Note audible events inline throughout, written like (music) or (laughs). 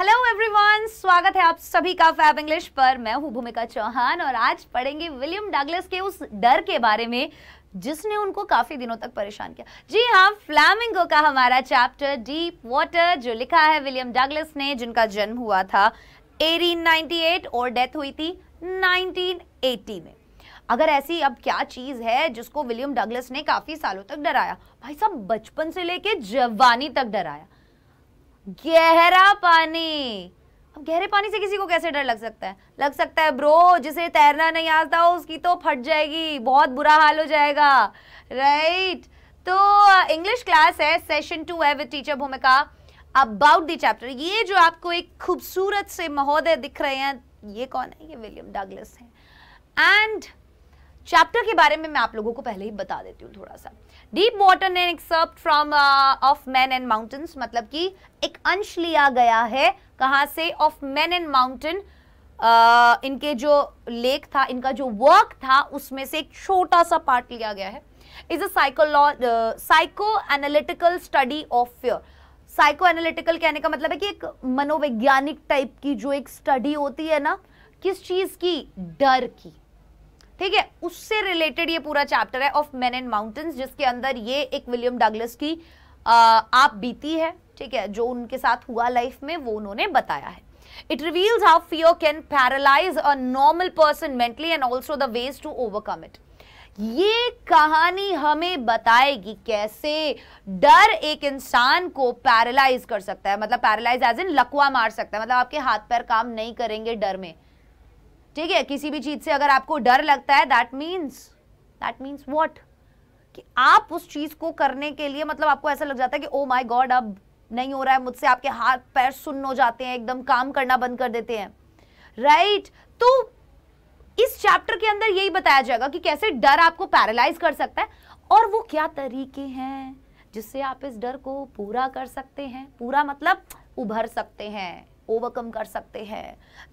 Hello everyone स्वागत है आप सभी का फैब इंग्लिश पर मैं हूं भूमिका चौहान और आज पढ़ेंगे विलियम डागलस के उस डर के बारे में जिसने उनको काफ़ी दिनों तक परेशान किया जी हाँ फ्लैमिंगो का हमारा चैप्टर डीप वाटर जो लिखा है विलियम डागलस ने जिनका जन्म हुआ था 1898 और डेथ हुई थी 1980 में अगर ऐसी अब क्या चीज़ है जिसको विलियम डगलस ने काफ़ी सालों तक डराया भाई साहब बचपन से लेके जवानी तक डराया गहरा पानी अब गहरे पानी से किसी को कैसे डर लग सकता है लग सकता है ब्रो जिसे तैरना नहीं आता हो उसकी तो फट जाएगी बहुत बुरा हाल हो जाएगा राइट तो इंग्लिश क्लास है सेशन टू है with teacher Bhumika about the chapter ये जो आपको एक खूबसूरत से महोदय दिख रहे हैं ये कौन है ये विलियम डागलस है एंड चैप्टर के बारे में मैं आप लोगों को पहले ही बता देती हूँ थोड़ा सा डीप वॉटर ने except from of man and mountains मतलब कि एक अंश लिया गया है कहाँ से ऑफ मैन एंड माउंटेन इनके जो लेख था इनका जो वर्क था उसमें से एक छोटा सा पार्ट लिया गया है इज अ साइकोलॉ psycho analytical study of fear psycho analytical कहने का मतलब है कि एक मनोवैज्ञानिक टाइप की जो एक स्टडी होती है ना किस चीज़ की डर की ठीक है उससे रिलेटेड ये पूरा चैप्टर है ऑफ मैन एंड माउंटेन्स जिसके अंदर ये एक विलियम डगलस की आप बीती है ठीक है जो उनके साथ हुआ लाइफ में वो उन्होंने बताया है it reveals how fear can paralyse a normal person mentally and also the ways to overcome it ये कहानी हमें बताएगी कैसे डर एक इंसान को पैरालाइज कर सकता है मतलब पैरालाइज एज इन लकवा मार सकता है मतलब आपके हाथ पैर काम नहीं करेंगे डर में ठीक है किसी भी चीज से अगर आपको डर लगता है that means that means what कि आप उस चीज को करने के लिए मतलब आपको ऐसा लग जाता है कि ओ माई गॉड अब नहीं हो रहा है मुझसे आपके हाथ पैर सुन्न हो जाते हैं एकदम काम करना बंद कर देते हैं राइट right? तो इस चैप्टर के अंदर यही बताया जाएगा कि कैसे डर आपको पैरालाइज कर सकता है और वो क्या तरीके हैं जिससे आप इस डर को पूरा कर सकते हैं पूरा मतलब उभर सकते हैं ओवरकम कर सकते हैं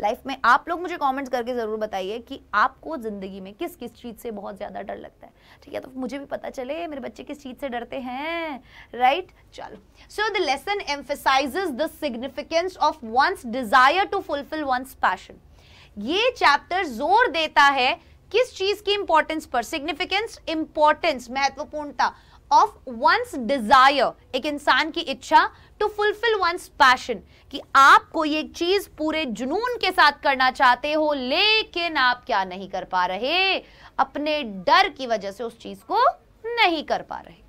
लाइफ में आप लोग मुझे कमेंट्स करके ज़रूर बताइए कि आपको ज़िंदगी में किस किस चीज़ से बहुत ज़्यादा डर लगता है ठीक है तो मुझे भी पता चले मेरे बच्चे किस चीज़ से डरते हैं राइट चलो so the lesson emphasise the significance of one's desire to fulfil one's passion ये चैप्टर जोर देता है किस चीज की इंपॉर्टेंस पर सिग्निफिकेंस इंपॉर्टेंस महत्वपूर्णता ऑफ वंस डिजायर एक इंसान की इच्छा टू फुलफिल वंस पैशन कि आप कोई एक चीज पूरे जुनून के साथ करना चाहते हो लेकिन आप क्या नहीं कर पा रहे अपने डर की वजह से उस चीज को नहीं कर पा रहे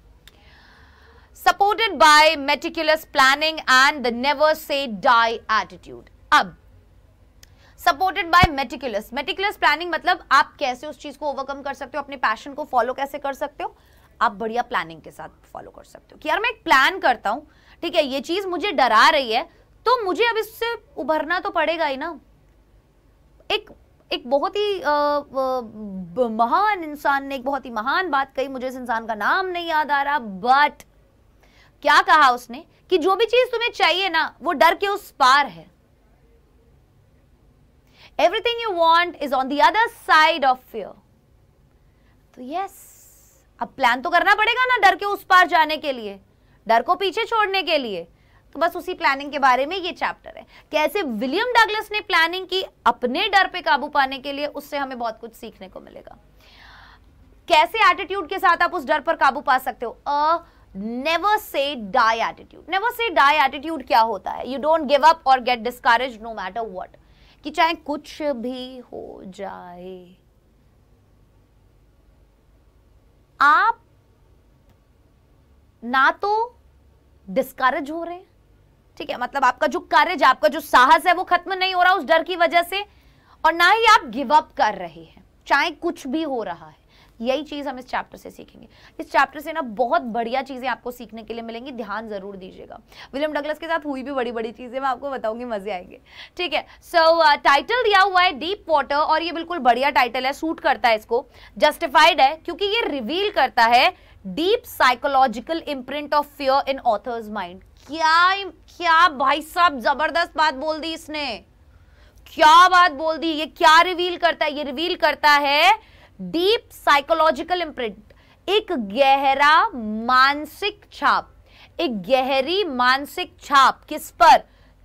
supported by meticulous planning and the never say die attitude अब supported by meticulous meticulous planning मतलब आप कैसे उस चीज को ओवरकम कर सकते हो अपने पैशन को फॉलो कैसे कर सकते हो आप बढ़िया प्लानिंग के साथ फॉलो कर सकते हो कि यार मैं एक प्लान करता हूं ठीक है ये चीज मुझे डरा रही है तो मुझे अब इससे उभरना तो पड़ेगा ही ना एक एक बहुत ही महान इंसान ने एक बहुत ही महान बात कही मुझे इस इंसान का नाम नहीं याद आ रहा बट क्या कहा उसने कि जो भी चीज तुम्हें चाहिए ना वो डर के उस पार है everything you want is on the other side of fear तो यस अब प्लान तो करना पड़ेगा ना डर के उस पार जाने के लिए डर को पीछे छोड़ने के लिए तो बस उसी प्लानिंग के बारे में ये चैप्टर है कैसे विलियम डगलस ने प्लानिंग की अपने डर पे काबू पाने के लिए उससे हमें बहुत कुछ सीखने को मिलेगा कैसे एटीट्यूड के साथ आप उस डर पर काबू पा सकते हो a never say die attitude never say die attitude क्या होता है यू डोंट गिव अप और get discourage no matter what कि चाहे कुछ भी हो जाए आप ना तो डिस्करेज हो रहे हैं ठीक है मतलब आपका जो करेज आपका जो साहस है वो खत्म नहीं हो रहा उस डर की वजह से और ना ही आप गिव अप कर रहे हैं चाहे कुछ भी हो रहा है यही चीज़ हम इस चैप्टर से सीखेंगे इस चैप्टर से ना बहुत बढ़िया चीज़ें आपको सीखने के लिए मिलेंगी ध्यान ज़रूर दीजिएगा विलियम डगलस के साथ हुई भी बड़ी बड़ी चीज़ें मैं आपको बताऊंगी मज़े आएंगे ठीक है सो so, टाइटल uh, दिया हुआ है डीप वाटर और ये बिल्कुल बढ़िया टाइटल है सूट करता है इसको जस्टिफाइड है क्योंकि ये रिवील करता है deep psychological imprint of fear in author's mind क्या क्या भाई साहब जबरदस्त बात बोल दी इसने क्या बात बोल दी ये क्या रिवील करता है ये रिवील करता है डीप साइकोलॉजिकल इम्प्रिंट एक गहरा मानसिक छाप एक गहरी मानसिक छाप किस पर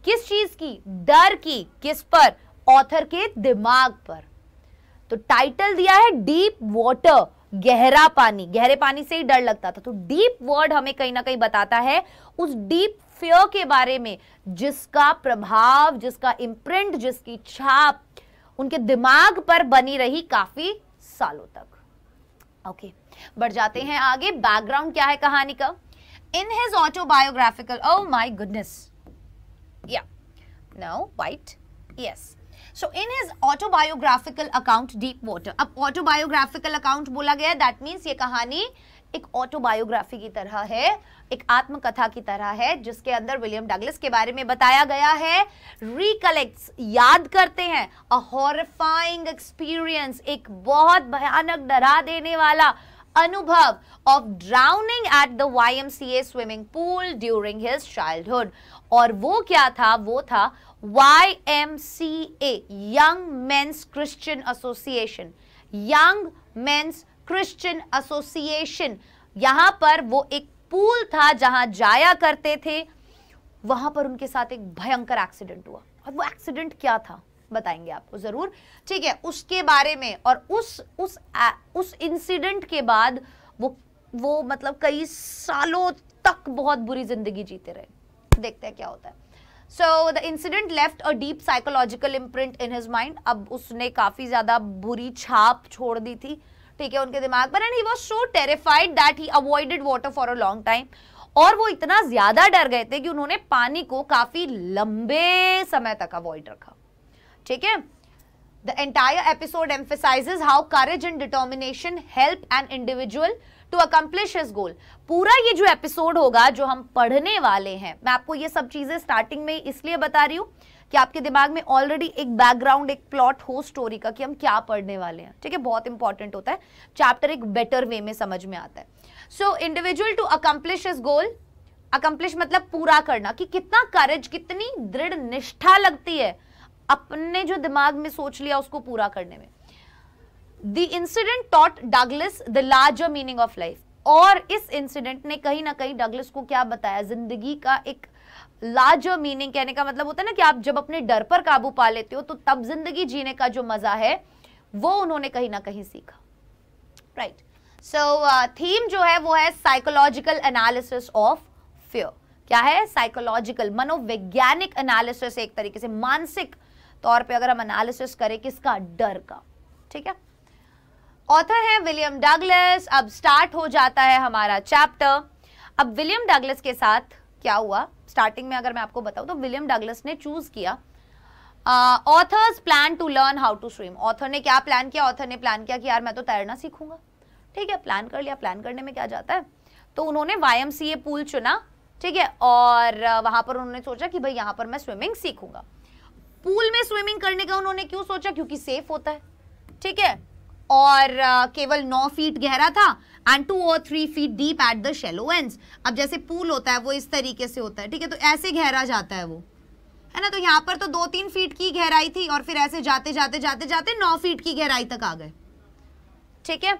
किस चीज की डर की किस पर ऑथर के दिमाग पर तो टाइटल दिया है डीप वॉटर गहरा पानी गहरे पानी से ही डर लगता था तो डीप वर्ड हमें कहीं ना कहीं बताता है उस डीप फेयर के बारे में जिसका प्रभाव जिसका इम्प्रिंट जिसकी छाप उनके दिमाग पर बनी रही काफी सालों तक ओके okay. बढ़ जाते हैं आगे बैकग्राउंड क्या है कहानी का in his autobiographical oh my goodness या no wait yes so in his autobiographical account deep water अब ऑटोबायोग्राफिकल अकाउंट बोला गया दैट मीन्स ये कहानी एक ऑटोबायोग्राफी की तरह है एक आत्मकथा की तरह है जिसके अंदर विलियम डगलस के बारे में बताया गया है रिकलेक्ट याद करते हैं अ हॉरिफाइंग एक्सपीरियंस एक बहुत भयानक डरा देने वाला अनुभव of drowning at the Y M C A swimming pool during his childhood और वो क्या था वो था Y M C A young men's Christian association young men's Christian association यहां पर वो एक पूल था जहां जाया करते थे वहां पर उनके साथ एक भयंकर एक्सीडेंट हुआ और वो एक्सीडेंट क्या था बताएंगे आपको ज़रूर ठीक है उसके बारे में और उस उस आ, उस इंसिडेंट के बाद वो वो मतलब कई सालों तक बहुत बुरी ज़िंदगी जीते रहे देखते हैं क्या होता है so the incident left a deep psychological imprint in his mind अब उसने काफ़ी ज़्यादा बुरी छाप छोड़ दी थी ठीक है उनके दिमाग पर and he was so terrified that he avoided water for a long time और वो इतना ज़्यादा डर गए थे कि उन्होंने पानी को काफ़ी लंबे समय तक अवॉइड रखा ठीक है the entire episode emphasises how courage and determination help an individual to accomplish his goal पूरा ये जो एपिसोड होगा जो हम पढ़ने वाले हैं मैं आपको ये सब चीजें स्टार्टिंग में इसलिए बता रही हूँ कि आपके दिमाग में ऑलरेडी एक बैकग्राउंड एक प्लॉट हो स्टोरी का कि हम क्या पढ़ने वाले हैं ठीक है बहुत इंपॉर्टेंट होता है चैप्टर एक बेटर वे में समझ में आता है so individual to accomplish his goal accomplish मतलब पूरा करना कि कितना करेज कितनी दृढ़ निष्ठा लगती है अपने जो दिमाग में सोच लिया उसको पूरा करने में the incident taught Douglas the larger meaning of life और इस इंसिडेंट ने कहीं ना कहीं डगलिस को क्या बताया जिंदगी का एक लार्जर मीनिंग कहने का मतलब होता है ना कि आप जब अपने डर पर काबू पा लेते हो तो तब जिंदगी जीने का जो मजा है वो उन्होंने कहीं ना कहीं सीखा राइट सो थीम जो है वो है साइकोलॉजिकल एनालिसिस ऑफ फ्यर क्या है साइकोलॉजिकल मनोवैज्ञानिक एनालिसिस एक तरीके से मानसिक तौर पे अगर हम एनालिसिस करें किसका डर का ठीक है ऑथर हैं विलियम डगलस अब स्टार्ट हो जाता है हमारा चैप्टर अब विलियम डगलस के साथ क्या हुआ स्टार्टिंग में अगर मैं आपको बताऊं तो विलियम डगलस ने चूज किया author's plan to learn how to swim author ने क्या प्लान किया ऑथर ने प्लान किया कि यार मैं तो तैरना सीखूंगा ठीक है प्लान कर लिया प्लान करने में क्या जाता है तो उन्होंने वाई पूल चुना ठीक है और वहां पर उन्होंने सोचा कि भाई यहाँ पर मैं स्विमिंग सीखूंगा पूल में स्विमिंग करने का उन्होंने क्यों सोचा क्योंकि सेफ होता है ठीक है और uh, केवल 9 फीट गहरा था एंड टू और three feet deep at the shallow end अब जैसे पूल होता है वो इस तरीके से होता है ठीक है तो ऐसे गहरा जाता है वो है ना तो यहाँ पर तो दो तीन फीट की गहराई थी और फिर ऐसे जाते जाते जाते जाते नौ फीट की गहराई तक आ गए ठीक है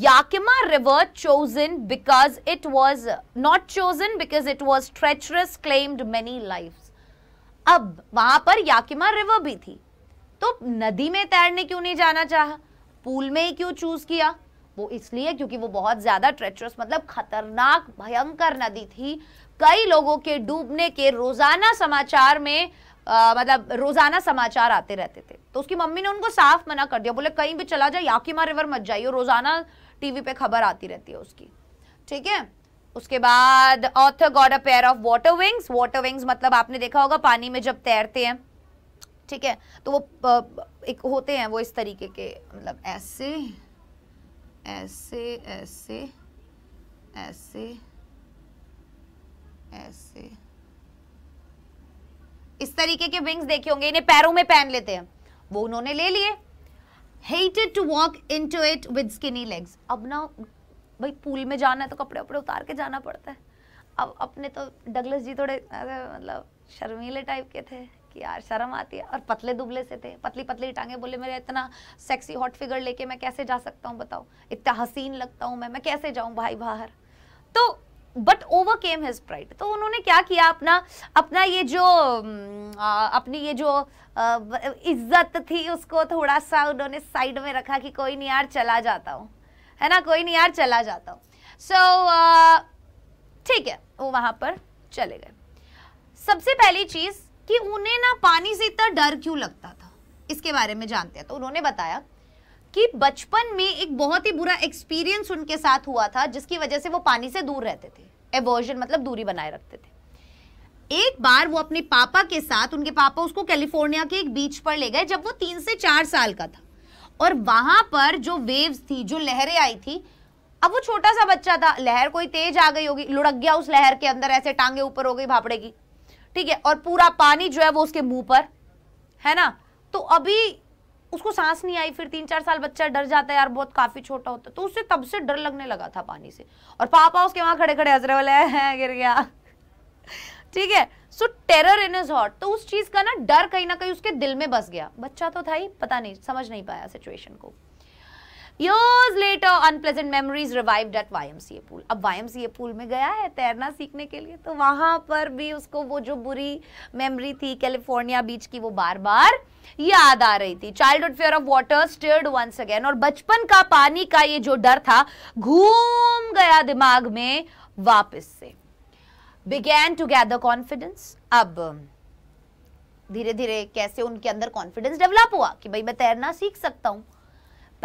Yakima river chosen because it was not chosen because it was treacherous claimed many life अब वहां पर याकिमा रिवर भी थी तो नदी में तैरने क्यों नहीं जाना चाहा पूल में ही क्यों चूज किया वो इसलिए क्योंकि वो बहुत ज्यादा ट्रेचरस मतलब खतरनाक भयंकर नदी थी कई लोगों के डूबने के रोजाना समाचार में आ, मतलब रोजाना समाचार आते रहते थे तो उसकी मम्मी ने उनको साफ मना कर दिया बोले कहीं भी चला जाए याकिमा रिवर मत जाइए रोजाना टीवी पे खबर आती रहती है उसकी ठीक है उसके बाद author got a pair of water wings water wings मतलब आपने देखा होगा पानी में जब तैरते हैं ठीक है तो वो एक होते हैं वो इस तरीके के मतलब ऐसे ऐसे ऐसे ऐसे ऐसे इस तरीके के विंग्स देखे होंगे इन्हें पैरों में पहन लेते हैं वो उन्होंने ले लिए hated to walk into it with skinny legs अब ना भाई पूल में जाना है तो कपड़े वपड़े उतार के जाना पड़ता है अब अपने तो डगलस जी थोड़े मतलब शर्मीले टाइप के थे कि यार शर्म आती है और पतले दुबले से थे पतली पतली टांगे बोले मेरे इतना सेक्सी हॉट फिगर लेके मैं कैसे जा सकता हूँ बताओ इतना हसीन लगता हूँ मैं मैं कैसे जाऊँ भाई बाहर तो but overcame his pride तो उन्होंने क्या किया अपना अपना ये जो आ, अपनी ये जो इज्जत थी उसको थोड़ा सा उन्होंने साइड में रखा कि कोई नहीं यार चला जाता हूँ है ना कोई नहीं यार चला जाता हूँ सो so, ठीक है वो वहाँ पर चले गए सबसे पहली चीज़ कि उन्हें ना पानी से इतना डर क्यों लगता था इसके बारे में जानते हैं तो उन्होंने बताया कि बचपन में एक बहुत ही बुरा एक्सपीरियंस उनके साथ हुआ था जिसकी वजह से वो पानी से दूर रहते थे एवर्जन मतलब दूरी बनाए रखते थे एक बार वो अपने पापा के साथ उनके पापा उसको कैलिफोर्निया के एक बीच पर ले गए जब वो तीन से चार साल का था और वहां पर जो वेव्स थी जो लहरें आई थी अब वो छोटा सा बच्चा था लहर कोई तेज आ गई होगी लुढ़क गया उस लहर के अंदर ऐसे टांगे ऊपर हो गई भापड़े की ठीक है और पूरा पानी जो है वो उसके मुंह पर है ना तो अभी उसको सांस नहीं आई फिर तीन चार साल बच्चा डर जाता है यार बहुत काफी छोटा होता है तो उससे तब से डर लगने लगा था पानी से और पापा उसके वहां खड़े खड़े हजरे वाले हैं गिर गया (laughs) ठीक है so terror in is hot तो उस चीज का ना डर कहीं ना कहीं उसके दिल में बस गया बच्चा तो था ही पता नहीं समझ नहीं पाया सिचुएशन को years later unpleasant memories revived at YMCA pool अब YMCA pool में गया है तैरना सीखने के लिए तो वहां पर भी उसको वो जो बुरी मेमोरी थी कैलिफोर्निया बीच की वो बार बार याद आ रही थी childhood fear of water stayed once again और बचपन का पानी का ये जो डर था घूम गया दिमाग में वापस से बिगैन टू गैदर कॉन्फिडेंस अब धीरे धीरे कैसे उनके अंदर कॉन्फिडेंस डेवलप हुआ कि भाई मैं तैरना सीख सकता हूं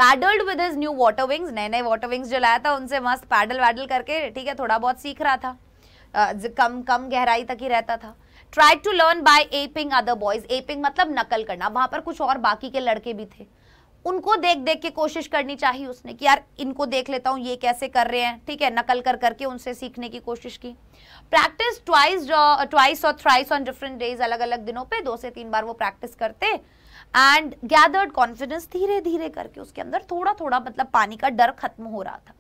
paddled with his new water wings नए नए वाटर विंग्स जो लाया था उनसे मस्त पैडल वैडल करके ठीक है थोड़ा बहुत सीख रहा था uh, कम कम गहराई तक ही रहता था try to learn by aping other boys aping मतलब नकल करना वहां पर कुछ और बाकी के लड़के भी थे उनको देख देख के कोशिश करनी चाहिए उसने कि यार इनको देख लेता हूँ ये कैसे कर रहे हैं ठीक है नकल कर करके उनसे सीखने की कोशिश की प्रैक्टिस ट्वाइस ट्वाइस और थ्राइस ऑन डिफरेंट डेज अलग अलग दिनों पे दो से तीन बार वो प्रैक्टिस करते एंड गैदर्ड कॉन्फिडेंस धीरे धीरे करके उसके अंदर थोड़ा थोड़ा मतलब पानी का डर खत्म हो रहा था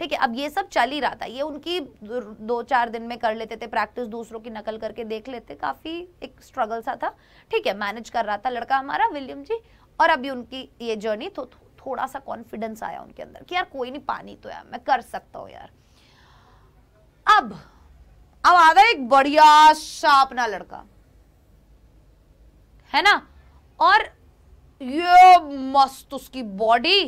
ठीक है अब ये सब चल ही रहा था ये उनकी दो चार दिन में कर लेते थे प्रैक्टिस दूसरों की नकल करके देख लेते काफ़ी एक स्ट्रगल सा था ठीक है मैनेज कर रहा था लड़का हमारा विलियम जी और अभी उनकी ये जर्नी तो थो, थोड़ा सा कॉन्फिडेंस आया उनके अंदर कि यार कोई नहीं पानी तो यार मैं कर सकता हूँ यार अब अब आ गया एक बढ़िया सा अपना लड़का है ना और ये मस्त उसकी बॉडी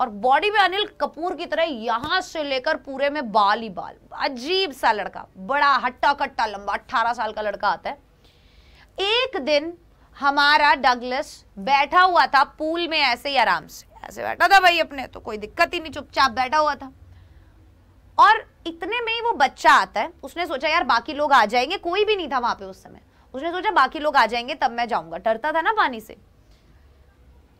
और बॉडी में अनिल कपूर की तरह यहां से लेकर पूरे में बाल ही बाल अजीब सा लड़का बड़ा हट्टा कट्टा लंबा अट्ठारह साल का लड़का आता है एक दिन हमारा डगलस बैठा हुआ था पूल में ऐसे ही आराम से ऐसे बैठा था भाई अपने तो कोई दिक्कत ही नहीं चुपचाप बैठा हुआ था और इतने में ही वो बच्चा आता है उसने सोचा यार बाकी लोग आ जाएंगे कोई भी नहीं था वहां पे उस समय उसने सोचा बाकी लोग आ जाएंगे तब मैं जाऊंगा डरता था ना पानी से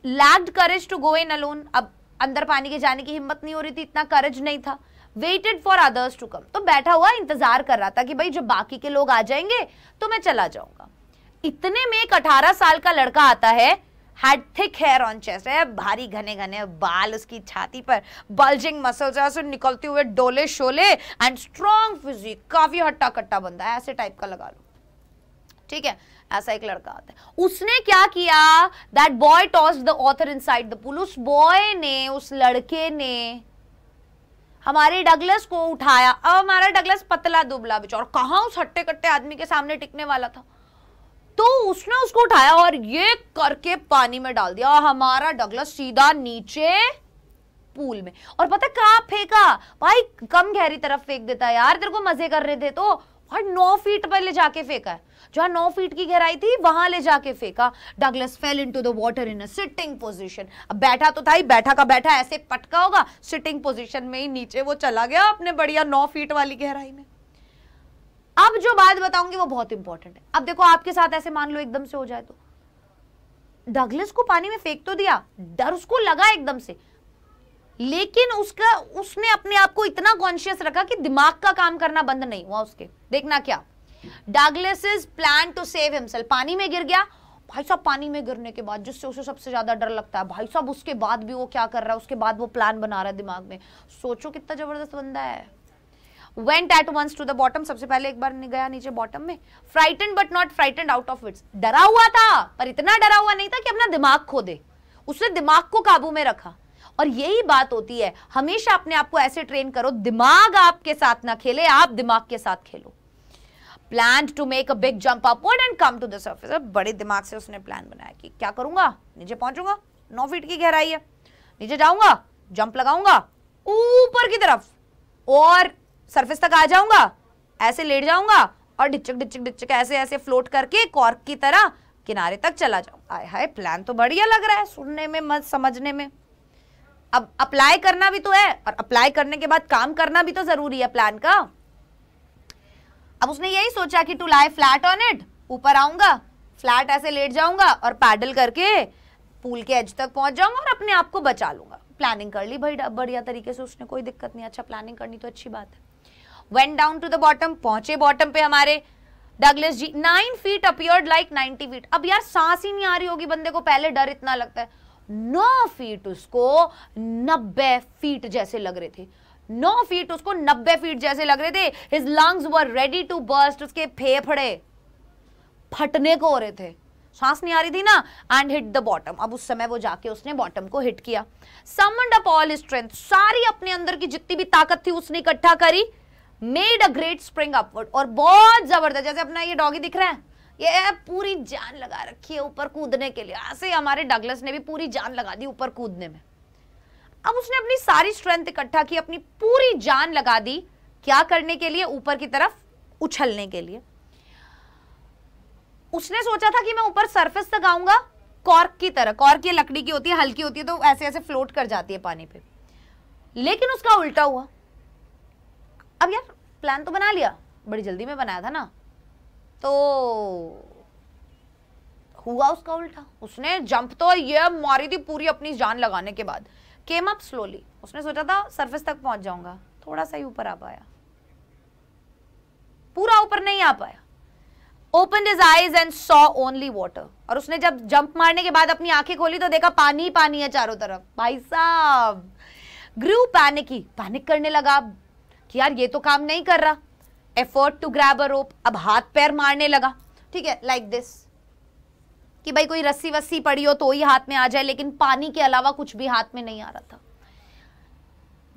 lacked courage to go in alone अब अंदर पानी के जाने की हिम्मत नहीं हो रही थी इतना करेज नहीं था waited for others to come तो बैठा हुआ इंतजार कर रहा था कि भाई जब बाकी के लोग आ जाएंगे तो मैं चला जाऊंगा इतने में एक अठारह साल का लड़का आता है had thick hair on chest है भारी घने घने बाल उसकी छाती पर बल्जिंग मसल्स है उसे निकलते हुए डोले शोले एंड स्ट्रॉन्ग फिजिक काफी हट्टा कट्टा बंदा है ऐसे टाइप का लगा लो ठीक है ऐसा एक लड़का आता है उसने क्या किया that boy toss the author inside the pool उस बॉय ने उस लड़के ने हमारे डगलस को उठाया अब हमारा डगलस पतला दुबला बिचार कहा उस हट्टे कट्टे आदमी के सामने टिकने वाला था तो उसने उसको उठाया और ये करके पानी में डाल दिया और हमारा डगलस सीधा नीचे पूल में और पता कहा फेंका भाई कम गहरी तरफ फेंक देता है यार तेरे को मजे कर रहे थे तो और नौ फीट पहले जाके फेंका है जहां नौ फीट की गहराई थी वहां ले जाके फेंका Douglas fell into the water in a sitting position अब बैठा तो था ही बैठा का बैठा ऐसे पटका होगा सिटिंग पोजीशन में ही नीचे वो चला गया अपने बढ़िया नौ फीट वाली गहराई में अब जो बात बताऊंगी वो बहुत इंपॉर्टेंट है अब देखो आपके साथ ऐसे मान लो एकदम से हो जाए तो डगलस को पानी में फेंक तो दिया डर उसको लगा एकदम से लेकिन उसका उसने अपने आप को इतना कॉन्शियस रखा कि दिमाग का काम करना बंद नहीं हुआ उसके देखना क्या Douglas is plan to save himself पानी में गिर गया भाई साहब पानी में गिरने के बाद जिससे उसे सबसे ज्यादा डर लगता है भाई साहब उसके बाद भी वो क्या कर रहा है उसके बाद वो प्लान बना रहा है दिमाग में सोचो कितना जबरदस्त बंदा है went at once to the bottom सबसे पहले एक बार गया नीचे बॉटम में frightened but not frightened out of its डरा हुआ था पर इतना डरा हुआ नहीं था कि अपना दिमाग खो दे उसने दिमाग को काबू में रखा और यही बात होती है हमेशा अपने आप को ऐसे ट्रेन करो दिमाग आपके साथ ना खेले आप दिमाग के साथ खेलो plan to make a big jump upward and come to the surface बड़े दिमाग से उसने प्लान बनाया कि क्या करूंगा नीचे पहुंचूंगा नौ फीट की गहराई है नीचे जाऊंगा जंप लगाऊंगा ऊपर की तरफ और सरफेस तक आ जाऊंगा ऐसे लेट जाऊंगा और डिचक डिचक डिचक ऐसे ऐसे फ्लोट करके कॉर्क की तरह किनारे तक चला जाऊंगा आय हाय प्लान तो बढ़िया लग रहा है सुनने में मत समझने में अब अप्लाई करना भी तो है और अप्लाई करने के बाद काम करना भी तो जरूरी है प्लान का अब उसने यही सोचा कि to lie flat on it ऊपर आऊंगा फ्लैट ऐसे लेट जाऊंगा और पैडल करके पूल के एज तक पहुंच जाऊंगा और अपने आप को बचा लूंगा प्लानिंग कर ली भाई बढ़िया तरीके से उसने कोई दिक्कत नहीं अच्छा प्लानिंग करनी तो अच्छी बात है when down to the bottom पहुंचे बॉटम पे हमारे Douglas ji nine feet appeared like ninety feet अब यार सांस ही नहीं आ रही होगी बंदे को पहले डर इतना लगता है नौ फीट उसको नब्बे फीट जैसे लग रहे थे नौ फीट उसको नब्बे फीट जैसे लग रहे थे his lungs were ready to burst उसके फेफड़े फटने को हो रहे थे सांस नहीं आ रही थी ना एंड हिट द बॉटम अब उस समय वो जाके उसने बॉटम को हिट किया समंड अप ऑल स्ट्रेंथ सारी अपने अंदर की जितनी भी ताकत थी उसने इकट्ठा करी made a great spring upward और बहुत जबरदस्त जैसे अपना ये डॉगी दिख रहा है ये पूरी जान लगा रखी है ऊपर कूदने के लिए ऐसे हमारे डगलस ने भी पूरी जान लगा दी ऊपर कूदने में अब उसने अपनी सारी स्ट्रेंथ इकट्ठा की अपनी पूरी जान लगा दी क्या करने के लिए ऊपर की तरफ उछलने के लिए उसने सोचा था कि मैं ऊपर सरफेस तक आऊंगा कॉर्क की तरह कॉर्क ये लकड़ी की होती है हल्की होती है तो ऐसे ऐसे फ्लोट कर जाती है पानी पे लेकिन उसका उल्टा हुआ अब यार प्लान तो बना लिया बड़ी जल्दी में बनाया था ना तो हुआ उसका उल्टा उसने जंप तो ये मारी थी पूरी अपनी जान लगाने के बाद केम अप स्लोली उसने सोचा था सरफेस तक पहुंच जाऊंगा थोड़ा सा ही ऊपर आ पाया पूरा ऊपर नहीं आ पाया open his eyes and saw only water और उसने जब जंप मारने के बाद अपनी आंखें खोली तो देखा पानी ही पानी है चारों तरफ भाई साहब ग्रू पैनिकी पैनिक करने लगा कि यार ये तो काम नहीं कर रहा effort to grab a rope अब हाथ पैर मारने लगा ठीक है लाइक like दिस कि भाई कोई रस्सी वस्सी पड़ी हो तो ही हाथ में आ जाए लेकिन पानी के अलावा कुछ भी हाथ में नहीं आ रहा था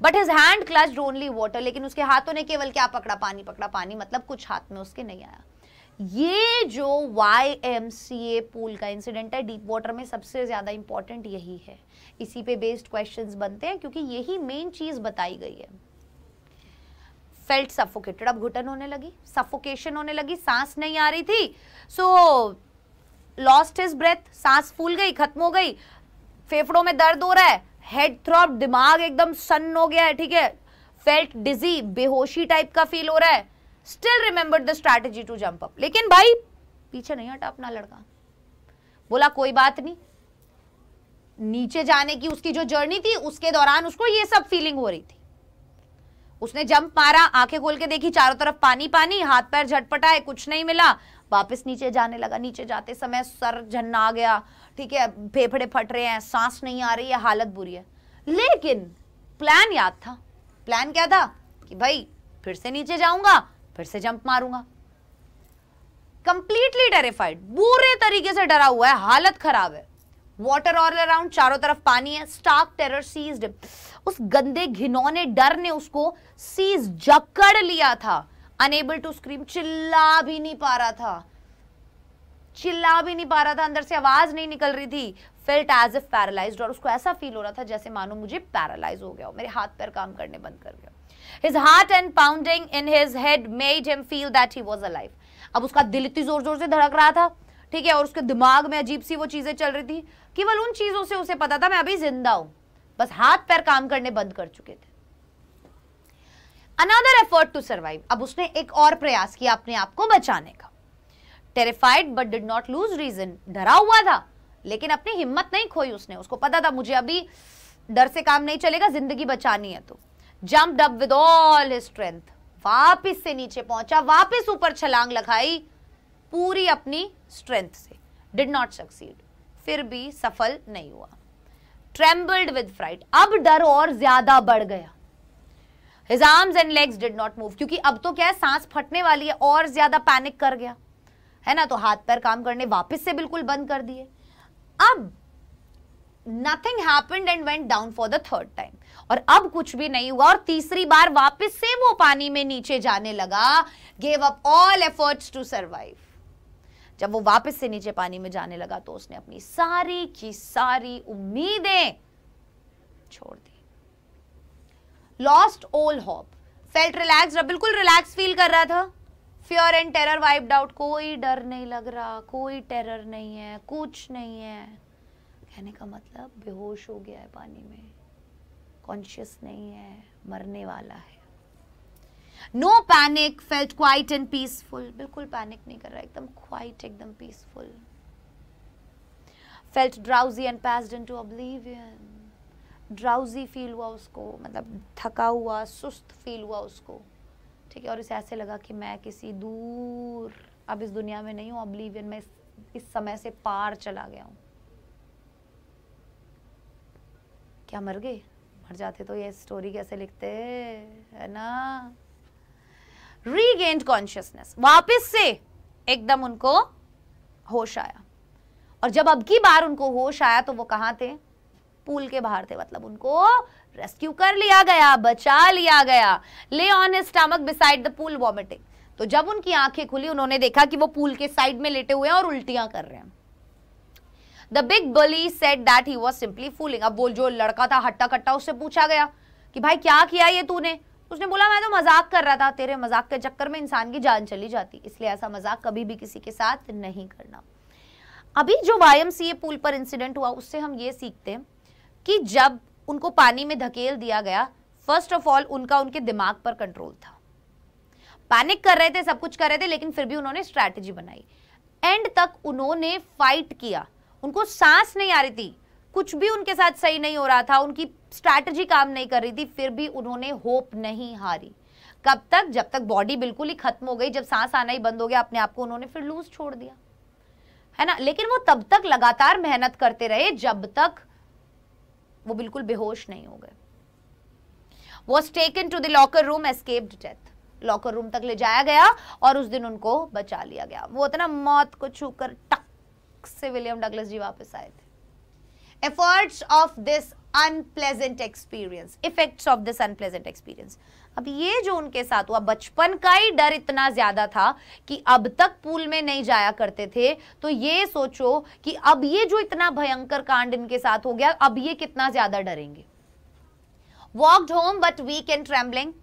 but his hand clutch only water लेकिन उसके हाथों ने केवल क्या पकड़ा पानी पकड़ा पानी मतलब कुछ हाथ में उसके नहीं आया ये जो Y M C A pool का इंसिडेंट है डीप वाटर में सबसे ज़्यादा इंपॉर्टेंट यही है इसी पे बेस्ड क्वेश्चंस बनते हैं क्योंकि यही मेन चीज़ बताई गई है फेल्ट सफोकेटेड अब घुटन होने लगी सफोकेशन होने लगी सांस नहीं आ रही थी so so, lost his breath सांस फूल गई खत्म हो गई फेफड़ों में दर्द हो रहा है हेड थ्रॉप दिमाग एकदम सन्न हो गया है ठीक है फेल्ट डिजी बेहोशी टाइप का फील हो रहा है still remember the strategy to jump up लेकिन भाई पीछे नहीं हटा अपना लड़का बोला कोई बात नहीं नीचे जाने की उसकी जो जर्नी थी उसके दौरान उसको ये सब फीलिंग हो रही थी उसने जंप मारा आंखें खोल के देखी चारों तरफ पानी पानी हाथ पैर झटपटाए कुछ नहीं मिला वापस नीचे जाने लगा नीचे जाते समय सर झन्ना गया ठीक है फेफड़े फट रहे हैं सांस नहीं आ रही है हालत बुरी है लेकिन प्लान याद था प्लान क्या था कि भाई फिर से नीचे जाऊंगा फिर से जंप मारूंगा कंप्लीटली टेरिफाइड बुरे तरीके से डरा हुआ है हालत खराब है वाटर ऑल अराउंड चारों तरफ पानी है स्टार्क टेरर सीज्ड उस गंदे घिनौने डर ने उसको सीज जकड़ लिया था अनेबल टू स्क्रीम चिल्ला भी नहीं पा रहा था चिल्ला भी नहीं पा रहा था अंदर से आवाज नहीं निकल रही थी फेल्ट एज इफ पैरालाइज और उसको ऐसा फील हो रहा था जैसे मानो मुझे पैरालाइज हो गया मेरे हाथ पैर काम करने बंद कर गया his heart and pounding in his head made him feel that he was a अब उसका दिल इतनी जोर जोर से धड़क रहा था ठीक है और उसके दिमाग में अजीब सी वो चीजें चल रही थी केवल उन चीजों से उसे पता था मैं अभी जिंदा हूं बस हाथ पैर काम करने बंद कर चुके थे अनादर एफर्ट टू सर्वाइव अब उसने एक और प्रयास किया अपने आप को बचाने का terrified but did not lose reason डरा हुआ था लेकिन अपनी हिम्मत नहीं खोई उसने उसको पता था मुझे अभी डर से काम नहीं चलेगा जिंदगी बचानी है तो jump up with all strength वापिस से नीचे पहुंचा वापिस ऊपर छलांग लगाई पूरी अपनी स्ट्रेंथ से डिड नॉट सक्सीड फिर भी सफल नहीं हुआ ट्रेम्बल्ड विद फ्राइट अब डर और ज्यादा बढ़ गया his arms and legs did not move क्योंकि अब तो क्या है सांस फटने वाली है और ज्यादा पैनिक कर गया है ना तो हाथ पैर काम करने वापस से बिल्कुल बंद कर दिए अब nothing happened and went down for the third time और अब कुछ भी नहीं हुआ और तीसरी बार वापस से वो पानी में नीचे जाने लगा gave up all efforts to survive जब वो वापस से नीचे पानी में जाने लगा तो उसने अपनी सारी की सारी उम्मीदें छोड़ दी lost all hope felt relax बिल्कुल रिलैक्स फील कर रहा था fear and terror wiped out कोई डर नहीं लग रहा कोई टेरर नहीं है कुछ नहीं है कहने का मतलब बेहोश हो गया है पानी में कॉन्शियस नहीं है मरने वाला है no panic felt quiet and peaceful बिल्कुल पैनिक नहीं कर रहा एकदम क्वाइट एकदम peaceful felt drowsy and passed into oblivion drowsy feel हुआ उसको मतलब थका हुआ सुस्त फील हुआ उसको ठीक है और इसे ऐसे लगा कि मैं किसी दूर अब इस दुनिया में नहीं हूँ अब्लीवियन मैं इस, इस समय से पार चला गया हूँ क्या मर गए मर जाते तो ये स्टोरी कैसे लिखते है ना रीगेन्ड कॉन्शियसनेस वापस से एकदम उनको होश आया और जब अब की बार उनको होश आया तो वो कहां थे पूल के बाहर थे मतलब उनको रेस्क्यू कर लिया गया बचा लिया गया lay on stomach beside the pool vomiting तो जब उनकी आंखें खुली उन्होंने देखा कि वो पूल के साइड में लेटे हुए हैं और उल्टियां कर रहे हैं the big bully said that he was simply fooling अब वो जो लड़का था हट्टा कट्टा उससे पूछा गया कि भाई क्या किया ये तूने उसने बोला मैं तो मजाक कर रहा था तेरे मजाक के चक्कर में इंसान की जान चली जाती इसलिए ऐसा मजाक कभी भी किसी के साथ नहीं करना अभी जो वाई पुल पर इंसिडेंट हुआ उससे हम ये सीखते हैं कि जब उनको पानी में धकेल दिया गया फर्स्ट ऑफ ऑल उनका उनके दिमाग पर कंट्रोल था पैनिक कर रहे थे सब कुछ कर रहे थे लेकिन फिर भी उन्होंने स्ट्रैटेजी बनाई एंड तक उन्होंने फाइट किया उनको सांस नहीं आ रही थी कुछ भी उनके साथ सही नहीं हो रहा था उनकी स्ट्रैटेजी काम नहीं कर रही थी फिर भी उन्होंने होप नहीं हारी कब तक जब तक बॉडी बिल्कुल ही खत्म हो गई जब सांस आना ही बंद हो गया अपने आप को उन्होंने फिर लूज छोड़ दिया है ना लेकिन वो तब तक लगातार मेहनत करते रहे जब तक वो बिल्कुल बेहोश नहीं हो गए was taken to the locker room escaped death locker room तक ले जाया गया और उस दिन उनको बचा लिया गया वो इतना मौत को छूकर टक से विलियम डगलस जी वापस आए थे efforts of this unpleasant experience effects of this unpleasant experience अब ये जो उनके साथ हुआ बचपन का ही डर इतना ज्यादा था कि अब तक पूल में नहीं जाया करते थे तो ये सोचो कि अब ये जो इतना भयंकर कांड इनके साथ हो गया अब ये कितना ज्यादा डरेंगे walked home but weak and travelling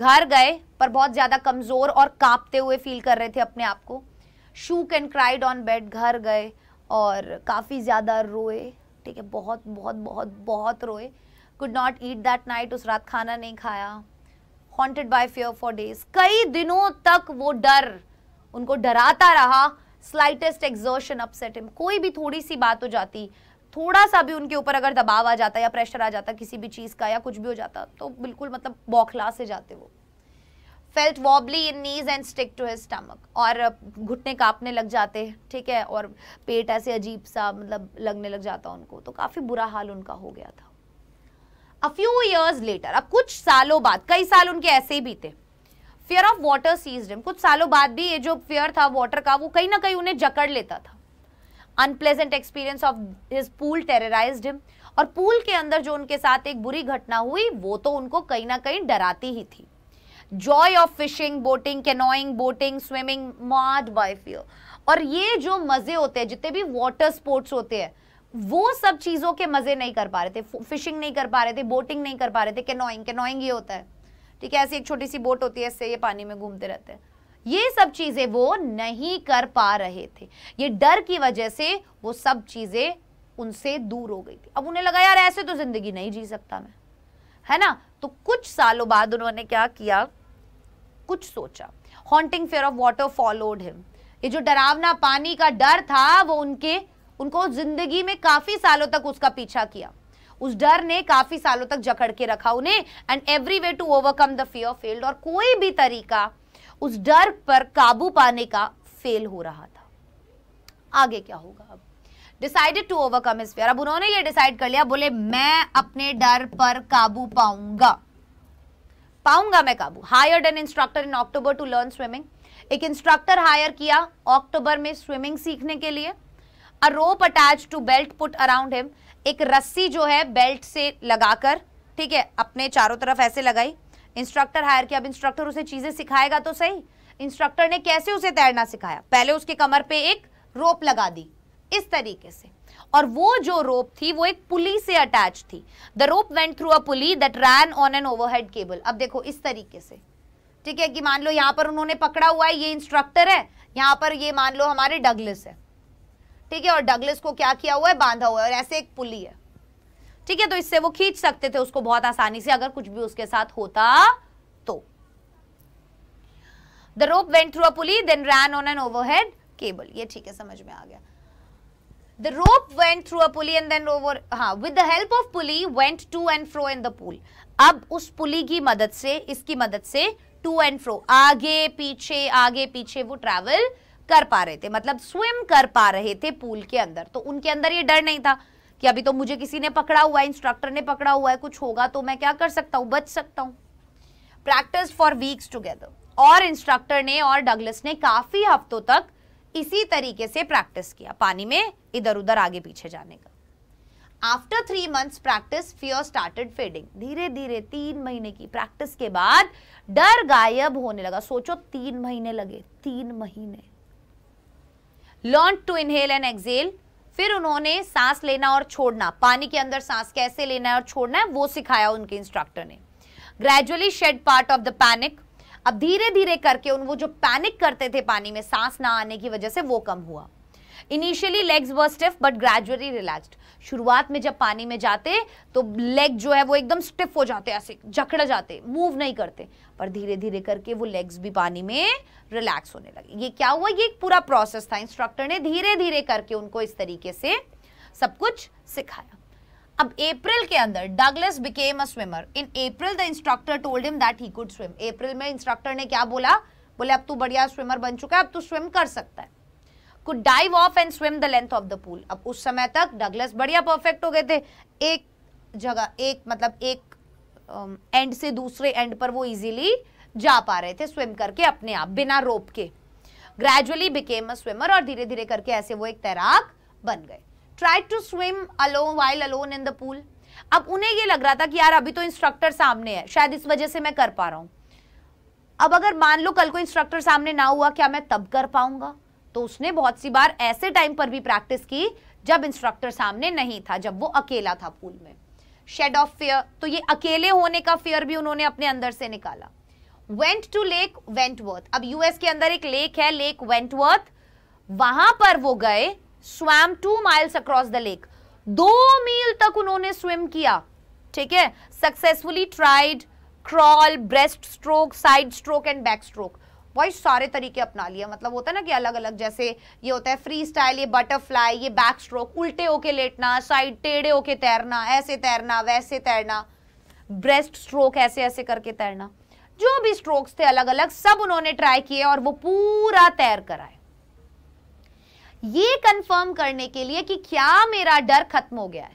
घर गए पर बहुत ज्यादा कमजोर और कांपते हुए फील कर रहे थे अपने आप को शू कैन क्राइड ऑन बेड घर गए और काफ़ी ज़्यादा रोए ठीक है बहुत बहुत बहुत बहुत रोए could not eat that night उस रात खाना नहीं खाया haunted by fear for days कई दिनों तक वो डर उनको डराता रहा स्लाइटेस्ट एक्सर्शन अपसेट हिम कोई भी थोड़ी सी बात हो जाती थोड़ा सा भी उनके ऊपर अगर दबाव आ जाता या प्रेशर आ जाता किसी भी चीज़ का या कुछ भी हो जाता तो बिल्कुल मतलब बौखला से जाते वो felt wobbly in knees and sick to his stomach और घुटने कांपने लग जाते हैं ठीक है और पेट ऐसे अजीब सा मतलब लगने लग जाता उनको तो काफ़ी बुरा हाल उनका हो गया था अ फ्यू ईयर्स लेटर अब कुछ सालों बाद कई साल उनके ऐसे ही बीते fear of water seized him कुछ सालों बाद भी ये जो फियर था वाटर का वो कहीं ना कहीं उन्हें जकड़ लेता था unpleasant experience of his pool terrorize him और पूल के अंदर जो उनके साथ एक बुरी घटना हुई वो तो उनको कहीं ना कहीं डराती ही थी joy of fishing boating canoeing boating swimming marred by fear और ये जो मज़े होते हैं जितने भी वाटर स्पोर्ट्स होते हैं वो सब चीज़ों के मज़े नहीं कर पा रहे थे फिशिंग नहीं कर पा रहे थे बोटिंग नहीं कर पा रहे थे कैनोइंग कैनोइंग ये होता है ठीक है ऐसी एक छोटी सी बोट होती है इससे ये पानी में घूमते रहते हैं ये सब चीज़ें वो नहीं कर पा रहे थे ये डर की वजह से वो सब चीज़ें उनसे दूर हो गई थी अब उन्हें लगा यार ऐसे तो ज़िंदगी नहीं जी सकता मैं है ना तो कुछ सालों बाद उन्होंने क्या किया कुछ सोचा haunting fear of water followed him ये जो डरावना पानी का डर था वो उनके उनको जिंदगी में काफी सालों तक उसका पीछा किया उस डर ने काफी सालों तक जकड़ के रखा उन्हें and every way to overcome the fear failed और कोई भी तरीका उस डर पर काबू पाने का फेल हो रहा था आगे क्या होगा अब डिसाइडेड टू ओवरकम इस फेयर अब उन्होंने ये डिसाइड कर लिया बोले मैं अपने डर पर काबू पाऊंगा पाऊंगा मैं काबू hired an instructor in October to learn swimming एक इंस्ट्रक्टर हायर किया अक्टूबर में स्विमिंग सीखने के लिए a rope attach to belt put around him एक रस्सी जो है बेल्ट से लगाकर ठीक है अपने चारों तरफ ऐसे लगाई इंस्ट्रक्टर हायर किया अब इंस्ट्रक्टर उसे चीजें सिखाएगा तो सही इंस्ट्रक्टर ने कैसे उसे तैरना सिखाया पहले उसके कमर पे एक रोप लगा दी इस तरीके से और वो जो रोप थी वो एक पुली से अटैच थी the rope went through a pulley that ran on an overhead cable अब देखो इस तरीके से ठीक है कि मान लो यहाँ पर उन्होंने पकड़ा हुआ है ये इंस्ट्रक्टर है यहाँ पर ये मान लो हमारे डगलिस है ठीक है और डगलिस को क्या किया हुआ है बांधा हुआ है और ऐसे एक पुली है ठीक है तो इससे वो खींच सकते थे उसको बहुत आसानी से अगर कुछ भी उसके साथ होता तो the rope went through a pulley then ran on an overhead cable ये ठीक है समझ में आ गया The rope went through a pulley and then over हाँ with the help of pulley went to and fro in the pool. अब उस पुली की मदद से इसकी मदद से टू एंड फ्रो आगे पीछे आगे पीछे वो ट्रैवल कर पा रहे थे मतलब स्विम कर पा रहे थे पूल के अंदर तो उनके अंदर ये डर नहीं था कि अभी तो मुझे किसी ने पकड़ा हुआ है इंस्ट्रक्टर ने पकड़ा हुआ है कुछ होगा तो मैं क्या कर सकता हूँ बच सकता हूँ प्रैक्टिस फॉर वीक्स टुगेदर और इंस्ट्रक्टर ने और डगलस ने काफी हफ्तों तक इसी तरीके से प्रैक्टिस किया पानी में इधर उधर आगे पीछे जाने का after three months practice fear started fading धीरे धीरे तीन महीने की प्रैक्टिस के बाद डर गायब होने लगा सोचो तीन महीने लगे तीन महीने learn to inhale and exhale फिर उन्होंने सांस लेना और छोड़ना पानी के अंदर सांस कैसे लेना है और छोड़ना है वो सिखाया उनके इंस्ट्रक्टर ने gradually shed part of the panic अब धीरे धीरे करके उन वो जो पैनिक करते थे पानी में सांस ना आने की वजह से वो कम हुआ initially legs were stiff but gradually relaxed शुरुआत में जब पानी में जाते तो लेग जो है वो एकदम स्टिफ हो जाते ऐसे जकड़ जाते मूव नहीं करते पर धीरे धीरे करके वो लेग्स भी पानी में रिलैक्स होने लगे ये क्या हुआ ये एक पूरा प्रोसेस था इंस्ट्रक्टर ने धीरे धीरे करके उनको इस तरीके से सब कुछ सिखाया अब अप्रैल के अंदर Douglas became a swimmer in April the instructor told him that he could swim April में इंस्ट्रक्टर ने क्या बोला बोले अब तू बढ़िया स्विमर बन चुका है अब तू स्विम कर सकता है could dive off and swim the length of the pool अब उस समय तक डगलस बढ़िया परफेक्ट हो गए थे एक जगह एक मतलब एक एंड से दूसरे एंड पर वो इजीली जा पा रहे थे स्विम करके अपने आप बिना रोप के ग्रेजुअली बिकेम अ स्विमर और धीरे धीरे करके ऐसे वो एक तैराक बन गए try to swim alone while alone in the pool अब उन्हें ये लग रहा था कि यार अभी तो इंस्ट्रक्टर सामने है शायद इस वजह से मैं कर पा रहा हूँ अब अगर मान लो कल को इंस्ट्रक्टर सामने ना हुआ क्या मैं तब कर पाऊंगा तो उसने बहुत सी बार ऐसे टाइम पर भी प्रैक्टिस की जब इंस्ट्रक्टर सामने नहीं था जब वो अकेला था पूल में शेड ऑफ फेयर तो ये अकेले होने का फेयर भी उन्होंने अपने अंदर से निकाला वेंट टू लेक वेंटवर्थ अब यूएस के अंदर एक लेक है लेक वेंटवर्थ वहां पर वो गए swam two miles across the lake दो मील तक उन्होंने स्विम किया ठीक है successfully tried crawl breaststroke sidestroke and backstroke वही सारे तरीके अपना लिया मतलब होता है ना कि अलग अलग जैसे ये होता है फ्री स्टाइल ये बटरफ्लाई ये बैक स्ट्रोक उल्टे होके लेटना साइड टेढ़े होके तैरना ऐसे तैरना वैसे तैरना ब्रेस्ट स्ट्रोक ऐसे ऐसे करके तैरना जो भी स्ट्रोक्स थे अलग अलग सब उन्होंने ट्राई किए और वो पूरा तैर कराए ये कंफर्म करने के लिए कि क्या मेरा डर खत्म हो गया है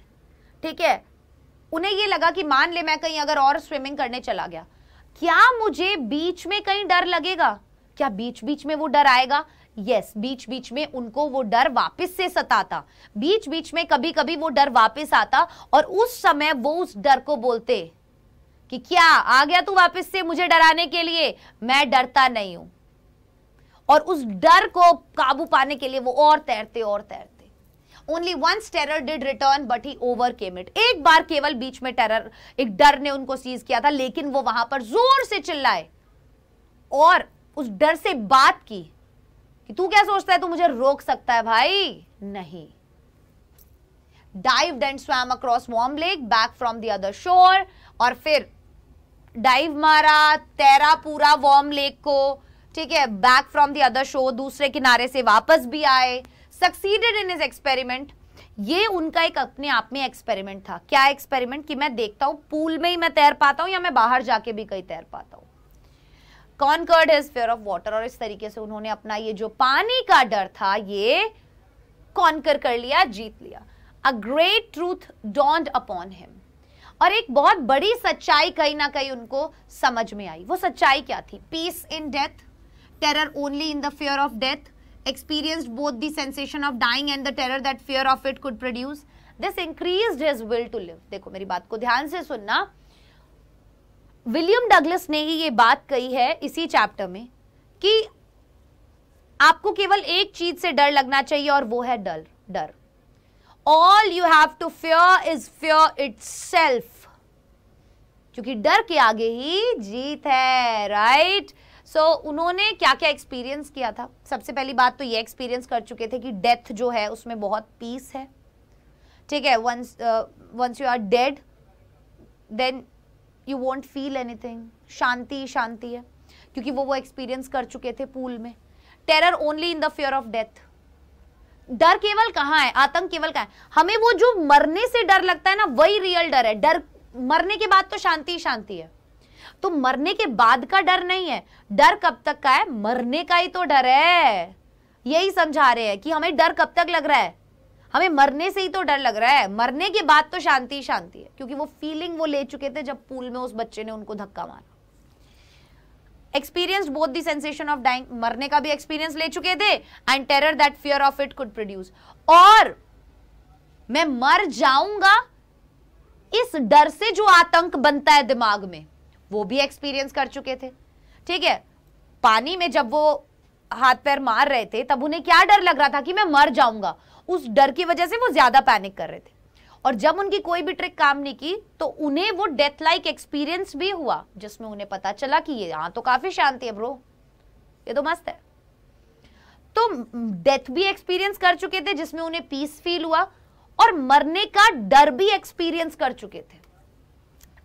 ठीक है उन्हें ये लगा कि मान ले मैं कहीं अगर और स्विमिंग करने चला गया क्या मुझे बीच में कहीं डर लगेगा क्या बीच बीच में वो डर आएगा यस बीच बीच में उनको वो डर वापस से सताता बीच बीच में कभी कभी वो डर वापस आता और उस समय वो उस डर को बोलते कि क्या आ गया तू वापस से मुझे डराने के लिए मैं डरता नहीं हूं और उस डर को काबू पाने के लिए वो और तैरते और तैरते only once terror did return but he overcame it एक बार केवल बीच में टेरर एक डर ने उनको सीज किया था लेकिन वो वहां पर जोर से चिल्लाए और उस डर से बात की कि तू क्या सोचता है तू मुझे रोक सकता है भाई नहीं dive and swam across warm lake back from the other shore और फिर डाइव मारा तैरा पूरा वॉर्म लेक को ठीक है back from the other shore दूसरे किनारे से वापस भी आए सक्सीडेड इन इज एक्सपेरिमेंट ये उनका एक अपने आप में एक्सपेरिमेंट था क्या एक्सपेरिमेंट कि मैं देखता हूं पूल में ही मैं तैर पाता हूं या मैं बाहर जाके भी कहीं तैर पाता हूँ cured his fear of water और इस तरीके से उन्होंने अपना ये जो पानी का डर था ये कॉन्कर कर लिया जीत लिया a great truth dawned upon him और एक बहुत बड़ी सच्चाई कहीं ना कहीं उनको समझ में आई वो सच्चाई क्या थी peace in death terror only in the fear of death, experienced both the sensation of dying and the terror that fear of it could produce. This increased his will to live. dekho meri baat ko dhyan se sunna William Douglas ने ही ये बात कही है इसी chapter में कि आपको केवल एक चीज से डर लगना चाहिए और वो है डर डर all you have to fear is fear itself क्योंकि डर के आगे ही जीत है राइट right? सो so, उन्होंने क्या क्या एक्सपीरियंस किया था सबसे पहली बात तो ये एक्सपीरियंस कर चुके थे कि डेथ जो है उसमें बहुत पीस है ठीक है once once you are dead then you won't feel anything शांति ही शांति है क्योंकि वो वो एक्सपीरियंस कर चुके थे पूल में terror only in the fear of death डर केवल कहाँ है आतंक केवल कहाँ है हमें वो जो मरने से डर लगता है ना वही रियल डर है डर मरने के बाद तो शांति ही शांति है तो मरने के बाद का डर नहीं है डर कब तक का है मरने का ही तो डर है यही समझा रहे हैं कि हमें डर कब तक लग रहा है हमें मरने से ही तो डर लग रहा है मरने के बाद तो शांति ही शांति है क्योंकि वो फीलिंग वो ले चुके थे जब पूल में उस बच्चे ने उनको धक्का मारा experience both the sensation of dying मरने का भी एक्सपीरियंस ले चुके थे and terror that fear of it could produce और मैं मर जाऊंगा इस डर से जो आतंक बनता है दिमाग में वो भी एक्सपीरियंस कर चुके थे ठीक है पानी में जब वो हाथ पैर मार रहे थे तब उन्हें क्या डर लग रहा था कि मैं मर जाऊंगा उस डर की वजह से वो ज्यादा पैनिक कर रहे थे और जब उनकी कोई भी ट्रिक काम नहीं की तो उन्हें वो डेथ लाइक एक्सपीरियंस भी हुआ जिसमें उन्हें पता चला कि ये यहां तो काफी शांति है ब्रो ये तो मस्त है तो डेथ भी एक्सपीरियंस कर चुके थे जिसमें उन्हें पीस फील हुआ और मरने का डर भी एक्सपीरियंस कर चुके थे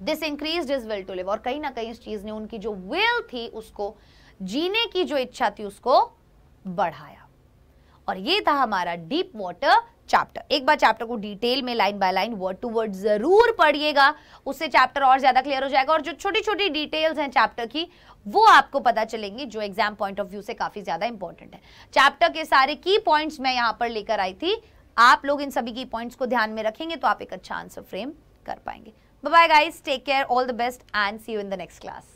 this increased his will to live और कहीं ना कहीं इस चीज ने उनकी जो विल थी उसको जीने की जो इच्छा थी उसको बढ़ाया और ये था हमारा डीप वॉटर चैप्टर एक बार चैप्टर को डिटेल में line by line word to word जरूर पढ़िएगा उससे चैप्टर और ज्यादा क्लियर हो जाएगा और जो छोटी छोटी डिटेल्स हैं चैप्टर की वो आपको पता चलेंगी जो एग्जाम पॉइंट ऑफ व्यू से काफी ज्यादा इंपॉर्टेंट है चैप्टर के सारे की पॉइंट्स मैं यहां पर लेकर आई थी आप लोग इन सभी की पॉइंट्स को ध्यान में रखेंगे तो आप एक अच्छा आंसर फ्रेम कर पाएंगे Bye bye guys. Take care. All the best and see you in the next class.